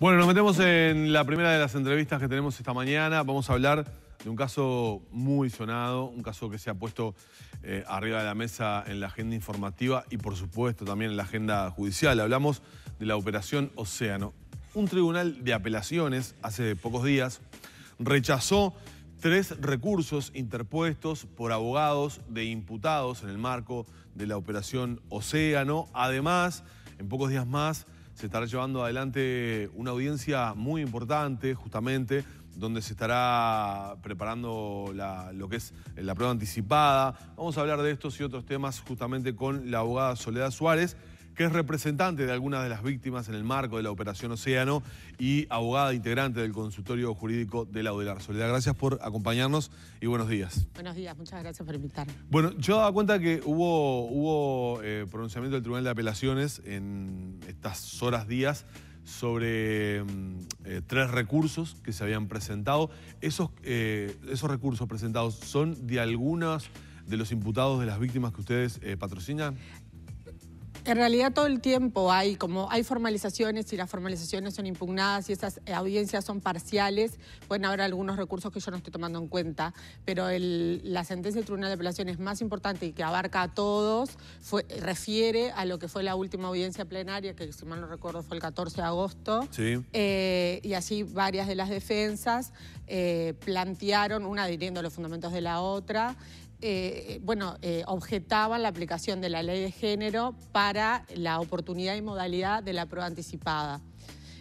Bueno, nos metemos en la primera de las entrevistas que tenemos esta mañana. Vamos a hablar de un caso muy sonado, un caso que se ha puesto eh, arriba de la mesa en la agenda informativa y por supuesto también en la agenda judicial. Hablamos de la operación Océano. Un tribunal de apelaciones hace pocos días rechazó tres recursos interpuestos por abogados de imputados en el marco de la operación Océano. Además, en pocos días más se estará llevando adelante una audiencia muy importante, justamente, donde se estará preparando lo que es la prueba anticipada. Vamos a hablar de estos y otros temas justamente con la abogada Soledad Suárez que es representante de algunas de las víctimas en el marco de la Operación Océano y abogada integrante del consultorio jurídico de la Audelar. Soledad, gracias por acompañarnos y buenos días. Buenos días, muchas gracias por invitarme. Bueno, yo daba cuenta que hubo, hubo eh, pronunciamiento del Tribunal de Apelaciones en estas horas, días, sobre mm, eh, tres recursos que se habían presentado. Esos, eh, esos recursos presentados son de algunos de los imputados de las víctimas que ustedes patrocinan? En realidad todo el tiempo hay como hay formalizaciones y las formalizaciones son impugnadas y esas eh, audiencias son parciales, pueden haber algunos recursos que yo no estoy tomando en cuenta, pero la sentencia del Tribunal de Apelaciones más importante y que abarca a todos refiere a lo que fue la última audiencia plenaria, que si mal no recuerdo fue el 14 de agosto, eh, y así varias de las defensas eh, plantearon, una adhiriendo los fundamentos de la otra, eh, bueno, eh, objetaban la aplicación de la ley de género para la oportunidad y modalidad de la prueba anticipada,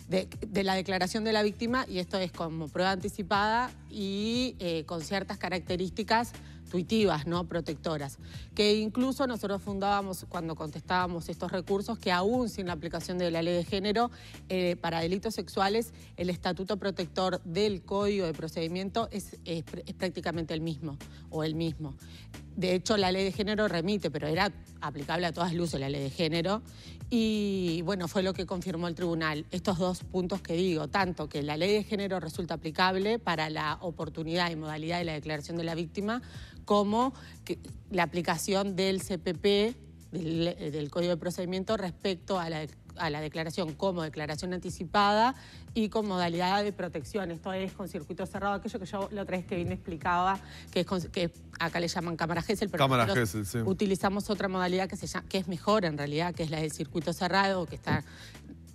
de, la declaración de la víctima, y esto es como prueba anticipada y eh, con ciertas características intuitivas, ¿no? protectoras, que incluso nosotros fundábamos cuando contestábamos estos recursos que aún sin la aplicación de la ley de género, eh, para delitos sexuales, el estatuto protector del Código de Procedimiento es, es prácticamente el mismo o el mismo de hecho, la ley de género remite, pero era aplicable a todas luces la ley de género. Y bueno, fue lo que confirmó el tribunal. Estos dos puntos que digo, tanto que la ley de género resulta aplicable para la oportunidad y modalidad de la declaración de la víctima, como que la aplicación del CPP, del, del Código de Procedimiento, respecto a la a la declaración como declaración anticipada y con modalidad de protección. Esto es con circuito cerrado, aquello que yo la otra vez que vine explicaba, que, es que acá le llaman cámara GESEL, pero utilizamos otra modalidad que, se que es mejor en realidad, que es la del circuito cerrado, que está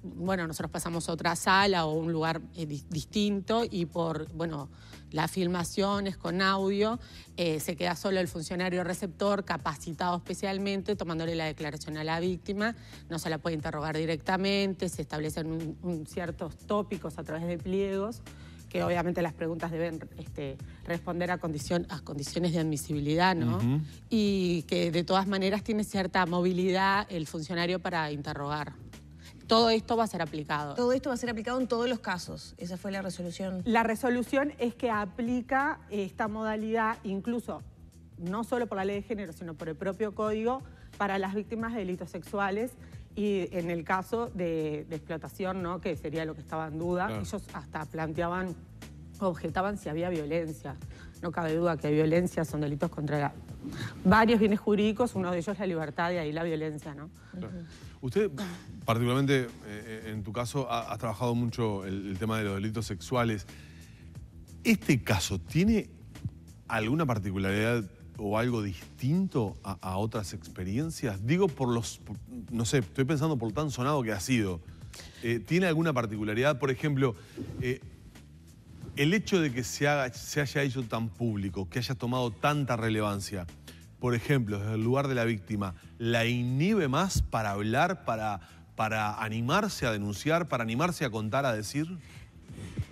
bueno, nosotros pasamos a otra sala o un lugar eh, distinto y por, bueno, la filmación es con audio, eh, se queda solo el funcionario receptor capacitado especialmente, tomándole la declaración a la víctima, no se la puede interrogar directamente, se establecen ciertos tópicos a través de pliegos que obviamente las preguntas deben este, responder a, condiciones de admisibilidad, ¿no? Y que de todas maneras tiene cierta movilidad el funcionario para interrogar todo esto va a ser aplicado. Todo esto va a ser aplicado en todos los casos. Esa fue la resolución. La resolución es que aplica esta modalidad incluso no solo por la ley de género, sino por el propio código para las víctimas de delitos sexuales y en el caso de, explotación, ¿no? que sería lo que estaba en duda, ellos hasta planteaban, objetaban si había violencia no cabe duda que violencia son delitos contra varios bienes jurídicos, uno de ellos la libertad y ahí la violencia, ¿no? Usted, particularmente eh, eh, en tu caso, ha trabajado mucho el, tema de los delitos sexuales. ¿Este caso tiene alguna particularidad o algo distinto a, otras experiencias? Digo por los, no sé, estoy pensando por tan sonado que ha sido. Eh, ¿Tiene alguna particularidad? Por ejemplo, el hecho de que se, haya hecho tan público, que haya tomado tanta relevancia, por ejemplo, desde el lugar de la víctima, la inhibe más para hablar, para, para animarse a denunciar, para animarse a contar, a decir?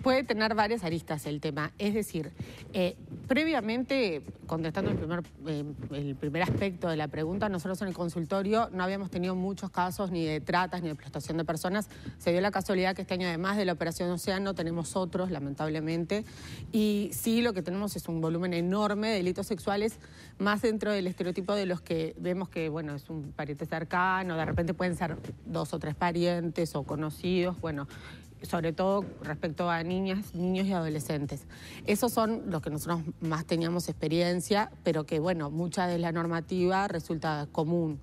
puede tener varias aristas el tema. Es decir, eh, previamente, contestando el primer, eh, el primer aspecto de la pregunta, nosotros en el consultorio no habíamos tenido muchos casos ni de tratas ni de prestación de personas. Se dio la casualidad que este año, además de la Operación Océano, tenemos otros, lamentablemente. Y sí, lo que tenemos es un volumen enorme de delitos sexuales, más dentro del estereotipo de los que vemos que, bueno, es un pariente cercano, de repente pueden ser dos o tres parientes o conocidos. Bueno, sobre todo respecto a niñas, niños y adolescentes. Esos son los que nosotros más teníamos experiencia, pero que, bueno, mucha de la normativa resulta común.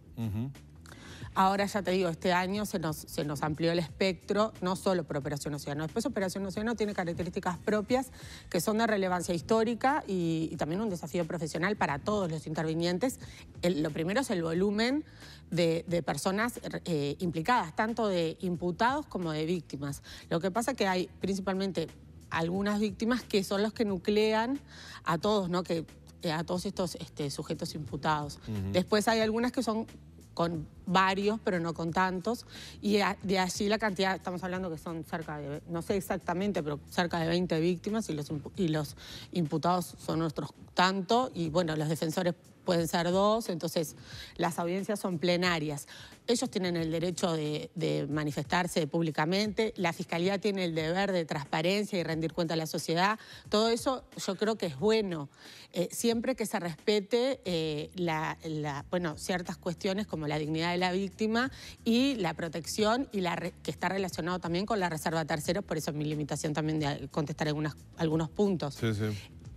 Ahora ya te digo, este año se nos, se nos amplió el espectro, no solo por Operación Océano. Después Operación Océano tiene características propias que son de relevancia histórica y, también un desafío profesional para todos los intervinientes. lo primero es el volumen de, personas eh, implicadas, tanto de imputados como de víctimas. Lo que pasa es que hay principalmente algunas víctimas que son los que nuclean a todos, ¿no? Que, eh, a todos estos este, sujetos imputados. Después hay algunas que son con varios, pero no con tantos, y de allí la cantidad, estamos hablando que son cerca de, no sé exactamente, pero cerca de 20 víctimas y los, y los imputados son nuestros tanto, y bueno, los defensores pueden ser dos, entonces las audiencias son plenarias. Ellos tienen el derecho de, manifestarse públicamente, la Fiscalía tiene el deber de transparencia y rendir cuenta a la sociedad. Todo eso yo creo que es bueno, eh, siempre que se respete eh, bueno, ciertas cuestiones como la dignidad de la víctima y la protección y la que está relacionado también con la reserva de terceros, por eso es mi limitación también de contestar algunas, algunos puntos.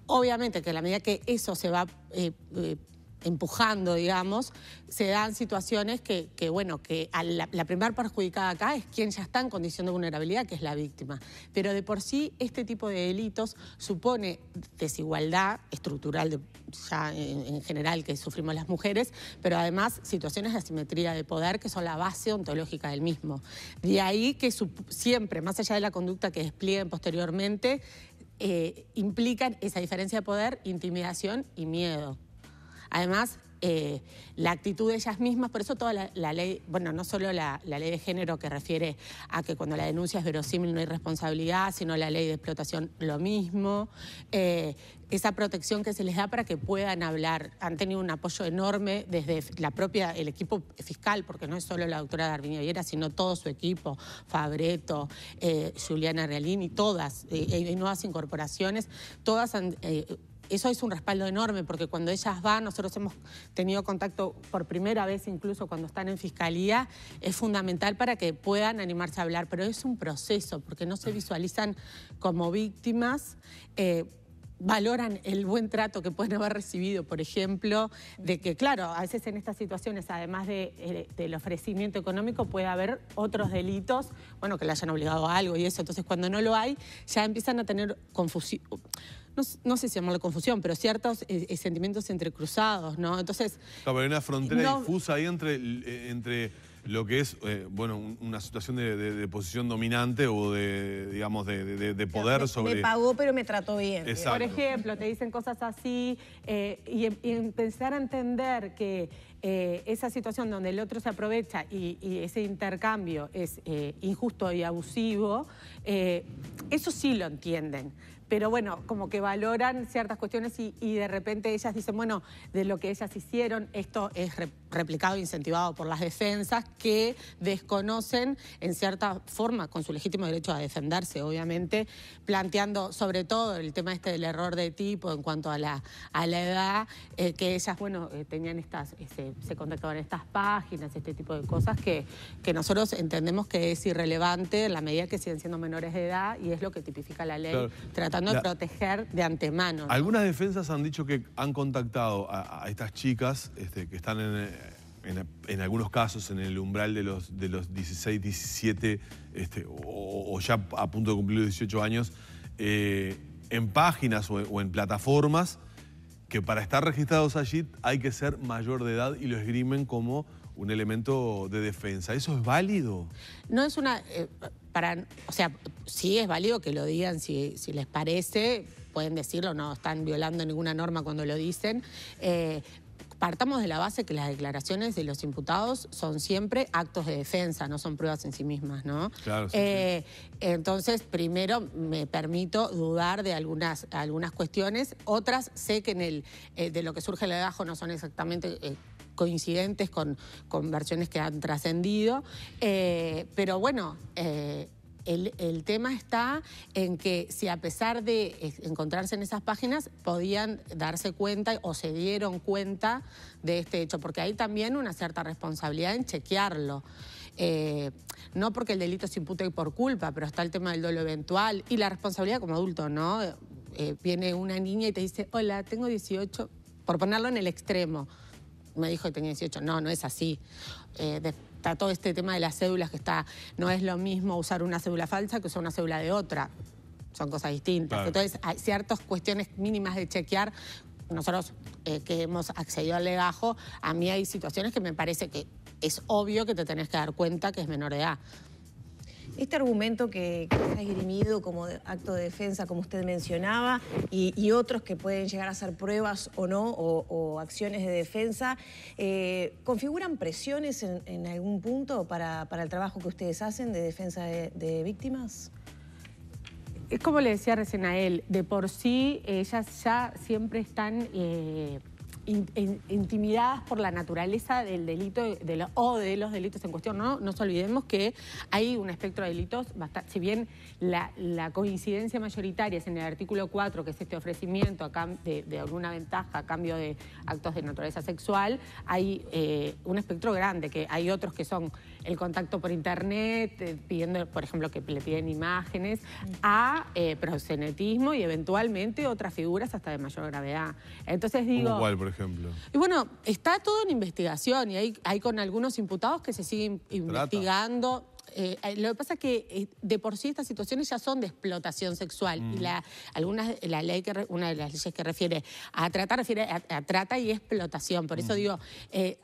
Obviamente que a la medida que eso se va eh, eh, empujando, digamos, se dan situaciones que, bueno, que la, primera perjudicada acá es quien ya está en condición de vulnerabilidad, que es la víctima. Pero de por sí, este tipo de delitos supone desigualdad estructural ya en, general que sufrimos las mujeres, pero además situaciones de asimetría de poder que son la base ontológica del mismo. De ahí que siempre, más allá de la conducta que desplieguen posteriormente, eh, implican esa diferencia de poder, intimidación y miedo. Además, eh, la actitud de ellas mismas, por eso toda la, ley, bueno, no solo la, ley de género que refiere a que cuando la denuncia es verosímil no hay responsabilidad, sino la ley de explotación lo mismo, eh, esa protección que se les da para que puedan hablar, han tenido un apoyo enorme desde la propia, el equipo fiscal, porque no es solo la doctora Darvini Villera, sino todo su equipo, Fabreto, eh, Juliana Realini, todas, hay nuevas incorporaciones, todas han eso es un respaldo enorme, porque cuando ellas van, nosotros hemos tenido contacto por primera vez, incluso cuando están en fiscalía, es fundamental para que puedan animarse a hablar, pero es un proceso, porque no se visualizan como víctimas. Eh, valoran el buen trato que pueden haber recibido, por ejemplo, de que, claro, a veces en estas situaciones, además de, eh, del ofrecimiento económico, puede haber otros delitos, bueno, que le hayan obligado a algo y eso. Entonces, cuando no lo hay, ya empiezan a tener confusión no, sé si la confusión, pero ciertos eh, eh, sentimientos entrecruzados, ¿no? Entonces... hay una frontera difusa ahí entre, eh, entre lo que es, bueno, una situación de, posición dominante o de, digamos, de, poder sobre... Me pagó, pero me trató bien. Por ejemplo, te dicen cosas así em, y, empezar a entender que esa situación donde el otro se aprovecha y ese intercambio es injusto y abusivo, eso sí lo entienden pero bueno, como que valoran ciertas cuestiones y, de repente ellas dicen, bueno, de lo que ellas hicieron, esto es replicado e incentivado por las defensas que desconocen en cierta forma, con su legítimo derecho a defenderse, obviamente, planteando sobre todo el tema este del error de tipo en cuanto a la, a la edad, eh, que ellas, bueno, eh, tenían estas, se, contactaban estas páginas, este tipo de cosas que, que nosotros entendemos que es irrelevante en la medida que siguen siendo menores de edad y es lo que tipifica la ley, tratando de proteger de antemano. Algunas defensas han dicho que han contactado a, estas chicas este, que están en en, algunos casos en el umbral de los, de los 16, 17 este, o, ya a punto de cumplir los 18 años, eh, en páginas o, en plataformas que para estar registrados allí hay que ser mayor de edad y lo esgrimen como un elemento de defensa. ¿Eso es válido? No es una... Eh, para, o sea, sí es válido que lo digan si, si les parece, pueden decirlo, no están violando ninguna norma cuando lo dicen, eh, partamos de la base que las declaraciones de los imputados son siempre actos de defensa, no son pruebas en sí mismas, ¿no? Eh, entonces, primero me permito dudar de algunas, algunas cuestiones. Otras sé que el, eh, de lo que surge el abajo no son exactamente eh, coincidentes con, con, versiones que han trascendido. pero bueno el, tema está en que si a pesar de eh, encontrarse en esas páginas, podían darse cuenta o se dieron cuenta de este hecho, porque hay también una cierta responsabilidad en chequearlo. Eh, no porque el delito se impute por culpa, pero está el tema del dolo eventual y la responsabilidad como adulto, ¿no? Eh, viene una niña y te dice, hola, tengo 18, por ponerlo en el extremo. Me dijo que tenía 18, no, no es así está todo este tema de las cédulas que está, no es lo mismo usar una cédula falsa que usar una cédula de otra. Son cosas distintas. Entonces, hay ciertas cuestiones mínimas de chequear. Nosotros eh, que hemos accedido al legajo, a mí hay situaciones que me parece que es obvio que te tenés que dar cuenta que es menor de edad. Este argumento que, se ha esgrimido como acto de defensa, como usted mencionaba, y, otros que pueden llegar a ser pruebas o no, o, acciones de defensa, eh, ¿configuran presiones en, algún punto para, el trabajo que ustedes hacen de defensa de, víctimas? es como le decía recién a él, de por sí ellas eh, ya siempre están eh, intimidadas por la naturaleza del delito o de los delitos en cuestión. No nos olvidemos que hay un espectro de delitos, si bien la, coincidencia mayoritaria es en el artículo 4, que es este ofrecimiento de, alguna ventaja a cambio de actos de naturaleza sexual, hay eh, un espectro grande, que hay otros que son el contacto por internet, eh, pidiendo, por ejemplo, que le piden imágenes, a eh, proxenetismo y eventualmente otras figuras hasta de mayor gravedad. Entonces digo... Igual, por ejemplo? Y bueno, está todo en investigación y hay, hay con algunos imputados que se siguen investigando. Eh, eh, lo que pasa es que de por sí estas situaciones ya son de explotación sexual y mm. la, algunas, la ley que una de las leyes que refiere a trata refiere a, trata y explotación. Por eso mm. digo,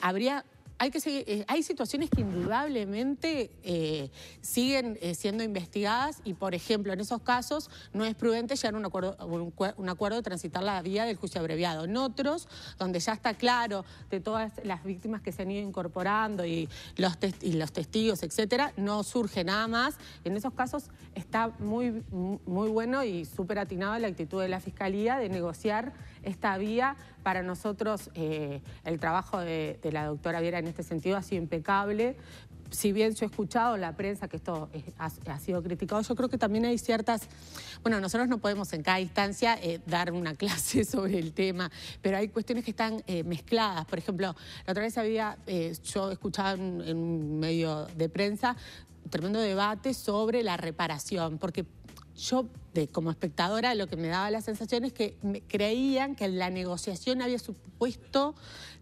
habría hay, que eh, hay situaciones que indudablemente eh, siguen eh, siendo investigadas y, por ejemplo, en esos casos no es prudente llegar a un acuerdo, un, acuerdo de transitar la vía del juicio abreviado. En otros, donde ya está claro de todas las víctimas que se han ido incorporando y los, y los testigos, etcétera, no surge nada más. En esos casos está muy, muy bueno y súper atinado la actitud de la Fiscalía de negociar esta vía para nosotros eh, el trabajo de, la doctora Viera en este sentido ha sido impecable, si bien yo he escuchado la prensa que esto ha, sido criticado, yo creo que también hay ciertas, bueno, nosotros no podemos en cada instancia eh, dar una clase sobre el tema, pero hay cuestiones que están eh, mezcladas. Por ejemplo, la otra vez había, yo escuchaba en, en un medio de prensa, tremendo debate sobre la reparación, porque yo como espectadora, lo que me daba la sensación es que creían que la negociación había supuesto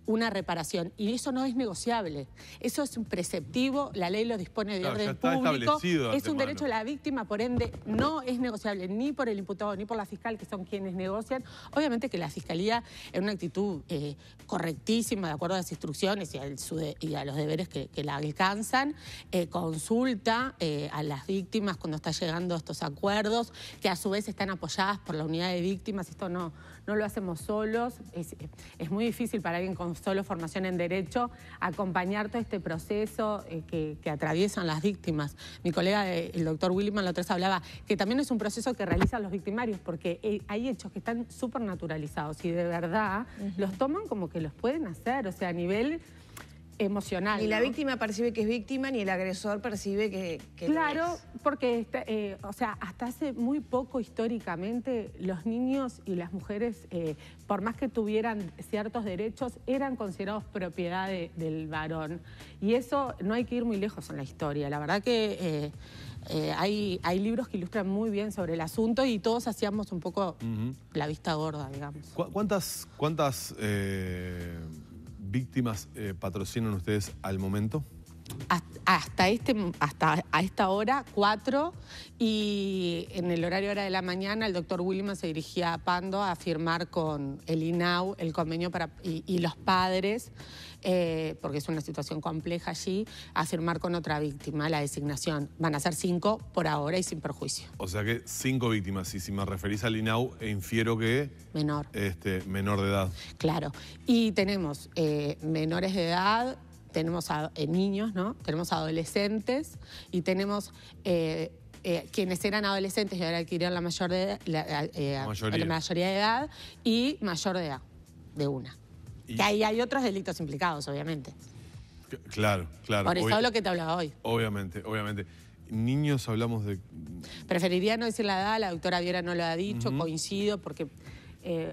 una reparación. Y eso no es negociable. Eso es un preceptivo, la ley lo dispone de orden público. Es un derecho de la víctima, por ende, no es negociable ni por el imputado ni por la fiscal, que son quienes negocian. Obviamente que la fiscalía, en una actitud eh, correctísima, de acuerdo a las instrucciones y, a los deberes que, la alcanzan, eh, consulta eh, a las víctimas cuando está llegando a estos acuerdos, que a su vez están apoyadas por la unidad de víctimas. Esto no, no lo hacemos solos. Es, es muy difícil para alguien con solo formación en derecho acompañar todo este proceso eh, que, atraviesan las víctimas. Mi colega, eh, el doctor Williman, lo otra vez hablaba que también es un proceso que realizan los victimarios porque eh, hay hechos que están súper naturalizados y de verdad los toman como que los pueden hacer, o sea, a nivel emocional. Ni la víctima percibe que es víctima, ni el agresor percibe que, que Claro, porque, eh, o sea, hasta hace muy poco históricamente los niños y las mujeres, eh, por más que tuvieran ciertos derechos, eran considerados propiedad del varón. Y eso no hay que ir muy lejos en la historia. La verdad que... Eh, hay, hay, libros que ilustran muy bien sobre el asunto y todos hacíamos un poco la vista gorda, digamos. ¿Cuántas, cuántas víctimas eh, patrocinan ustedes al momento? hasta, este, hasta a esta hora, cuatro. y en el horario hora de la mañana el doctor Williams se dirigía a Pando a firmar con el INAU el convenio para, y, los padres, eh, porque es una situación compleja allí, a firmar con otra víctima la designación. Van a ser cinco por ahora y sin perjuicio. O sea que cinco víctimas, y si me referís al INAU, infiero que... Menor. Este, menor de edad. Claro. Y tenemos eh, menores de edad, tenemos eh, niños, ¿no? tenemos adolescentes y tenemos eh, eh, quienes eran adolescentes y ahora adquirieron la, mayor de, la, mayoría. de edad y mayor de edad, de una. Y... ahí hay otros delitos implicados, obviamente. Claro, claro. Por eso es lo que te hablaba hoy. Obviamente, obviamente. Niños hablamos de... Preferiría no decir la edad, la doctora Viera no lo ha dicho, coincido, porque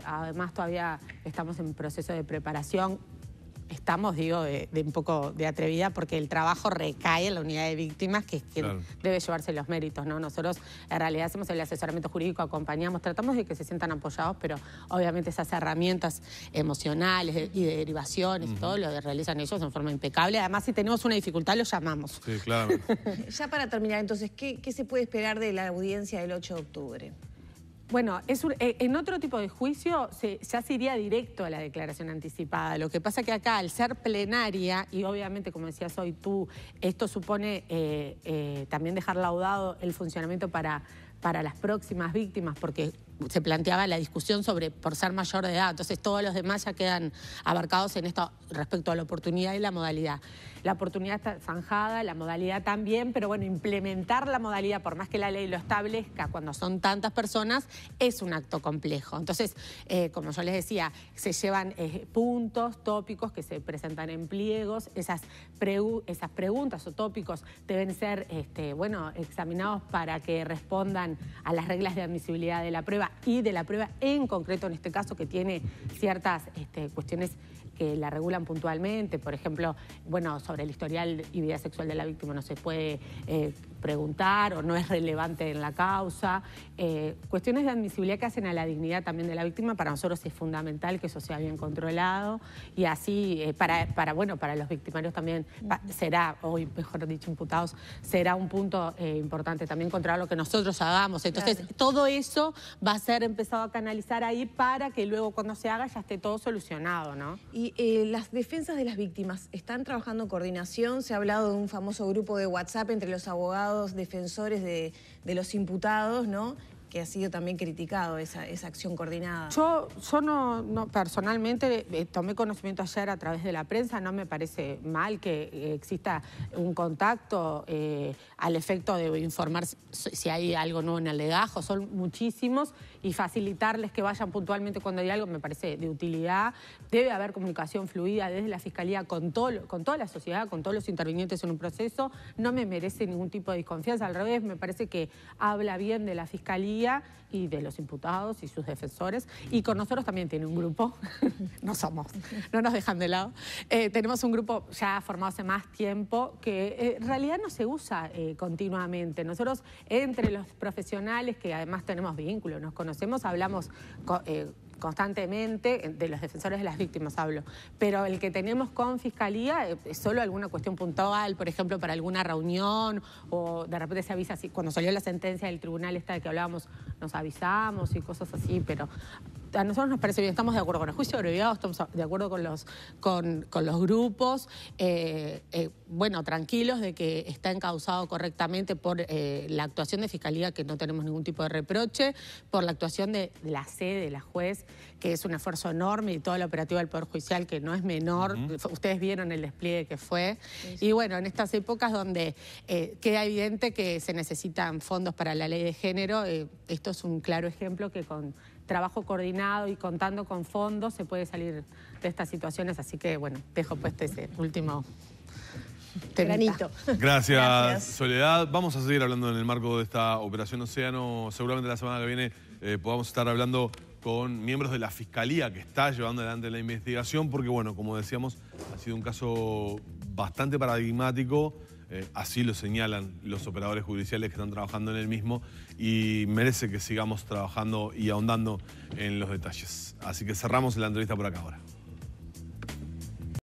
además todavía estamos en proceso de preparación estamos, digo, de, un poco de atrevida porque el trabajo recae en la unidad de víctimas, que es quien debe llevarse los méritos, ¿no? Nosotros en realidad hacemos el asesoramiento jurídico, acompañamos, tratamos de que se sientan apoyados, pero obviamente esas herramientas emocionales y de derivaciones y todo lo realizan ellos en forma impecable. Además, si tenemos una dificultad, lo llamamos. Sí, claro. ya para terminar, entonces, ¿qué, ¿qué se puede esperar de la audiencia del 8 de octubre? Bueno, es eh, en otro tipo de juicio se, ya se iría directo a la declaración anticipada. Lo que pasa que acá, al ser plenaria, y obviamente, como decías hoy tú, esto supone eh, eh, también dejar laudado el funcionamiento para, para las próximas víctimas, porque se planteaba la discusión sobre por ser mayor de edad. Entonces todos los demás ya quedan abarcados en esto respecto a la oportunidad y la modalidad. La oportunidad está zanjada, la modalidad también, pero bueno, implementar la modalidad, por más que la ley lo establezca, cuando son tantas personas, es un acto complejo. Entonces, eh, como yo les decía, se llevan eh, puntos, tópicos que se presentan en pliegos, esas, esas preguntas o tópicos deben ser, este, bueno, examinados para que respondan a las reglas de admisibilidad de la prueba y de la prueba en concreto, en este caso, que tiene ciertas este, cuestiones que la regulan puntualmente. Por ejemplo, bueno, sobre el historial y vida sexual de la víctima no se puede eh, preguntar o no es relevante en la causa. Eh, cuestiones de admisibilidad que hacen a la dignidad también de la víctima, para nosotros es fundamental que eso sea bien controlado y así eh, para, bueno, para los victimarios también será, o mejor dicho, imputados, será un punto eh, importante también controlar lo que nosotros hagamos. Entonces, todo eso va a ser empezado a canalizar ahí para que luego cuando se haga ya esté todo solucionado, ¿no? Y las defensas de las víctimas, ¿están trabajando en coordinación? Se ha hablado de un famoso grupo de WhatsApp entre los abogados defensores de, los imputados, que ha sido también criticado esa, acción coordinada. Yo, no, personalmente eh, tomé conocimiento ayer a través de la prensa, no me parece mal que eh, exista un contacto eh, al efecto de informar si hay algo nuevo en el legajo, son muchísimos y facilitarles que vayan puntualmente cuando hay algo, me parece de utilidad. Debe haber comunicación fluida desde la Fiscalía con, con toda la sociedad, con todos los intervinientes en un proceso. No me merece ningún tipo de desconfianza, al revés, me parece que habla bien de la Fiscalía y de los imputados y sus defensores. Y con nosotros también tiene un grupo, no somos, no nos dejan de lado. Eh, tenemos un grupo ya formado hace más tiempo que eh, en realidad no se usa eh, continuamente. Nosotros, entre los profesionales que además tenemos vínculo, nos conocemos, conocemos, hablamos... Eh, constantemente, eh, de los defensores de las víctimas hablo, pero el que tenemos con fiscalía eh, es solo alguna cuestión puntual, por ejemplo, para alguna reunión o de repente se avisa así, cuando salió la sentencia del tribunal esta de que hablábamos, nos avisamos y cosas así, pero a nosotros nos parece bien, estamos de acuerdo con el juicio abreviado, estamos de acuerdo con los, con, los grupos, eh, eh, bueno, tranquilos de que está encausado correctamente por eh, la actuación de Fiscalía, que no tenemos ningún tipo de reproche, por la actuación de la sede, de la juez, que es un esfuerzo enorme y toda la operativa del Poder Judicial, que no es menor, ustedes vieron el despliegue que fue, y bueno, en estas épocas donde queda evidente que se necesitan fondos para la ley de género, esto es un claro ejemplo que con trabajo coordinado y contando con fondos se puede salir de estas situaciones. Así que, bueno, dejo puesto ese último Granito. Gracias, Soledad. Vamos a seguir hablando en el marco de esta operación Océano. Seguramente la semana que viene eh, podamos estar hablando con miembros de la Fiscalía que está llevando adelante la investigación, porque bueno, como decíamos, ha sido un caso bastante paradigmático. Eh, así lo señalan los operadores judiciales que están trabajando en el mismo y merece que sigamos trabajando y ahondando en los detalles. Así que cerramos la entrevista por acá ahora.